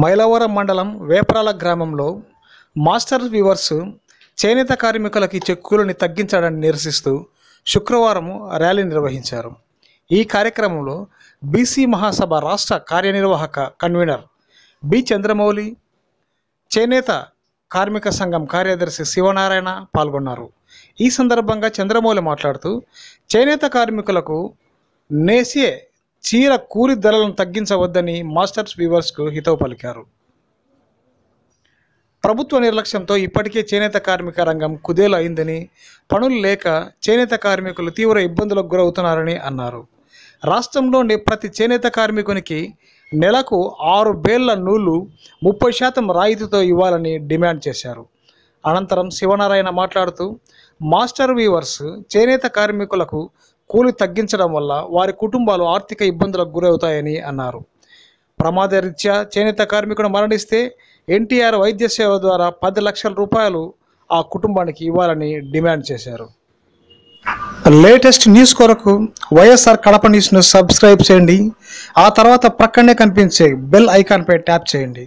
మైలవరం మండలం వేపరాల గ్రామంలో master weavers చేనేత కార్మికులకి చెక్కులని తగ్గించాలని నిరసిస్తూ శుక్రవారం ర్యాలీ నిర్వహించారు ఈ కార్యక్రమంలో బీసీ మహాసభ రాష్ట్ర కార్యనిర్వాహక కన్వీనర్ బి చంద్రమౌళి చేనేత కార్మిక సంఘం కార్యదర్శి శివనారాయణ పాల్గొన్నారు ఈ సందర్భంగా చంద్రమౌళి మాట్లాడుతూ చేనేత కార్మికులకు నేసే చీర కూలి ధరలను తగ్గించవద్దని మాస్టర్స్ వీవర్స్కు హితవు పలికారు ప్రభుత్వ నిర్లక్ష్యంతో ఇప్పటికే చేనేత కార్మిక రంగం కుదేలు అయిందని పనులు లేక చేనేత కార్మికులు తీవ్ర ఇబ్బందులకు గురవుతున్నారని అన్నారు రాష్ట్రంలోని ప్రతి చేనేత కార్మికునికి నెలకు ఆరు బేళ్ల నూలు ముప్పై శాతం రాయితీతో ఇవ్వాలని డిమాండ్ చేశారు అనంతరం శివనారాయణ మాట్లాడుతూ మాస్టర్ వీవర్స్ చేనేత కార్మికులకు కూలి తగ్గించడం వల్ల వారి కుటుంబాలు ఆర్థిక ఇబ్బందులకు గురవుతాయని అన్నారు ప్రమాదరీత్యా చేనేత కార్మికుడు మరణిస్తే ఎన్టీఆర్ వైద్య సేవ ద్వారా పది లక్షల రూపాయలు ఆ కుటుంబానికి ఇవ్వాలని డిమాండ్ చేశారు లేటెస్ట్ న్యూస్ కొరకు వైఎస్ఆర్ కడప న్యూస్ను సబ్స్క్రైబ్ చేయండి ఆ తర్వాత ప్రక్కనే కనిపించే బెల్ ఐకాన్పై ట్యాప్ చేయండి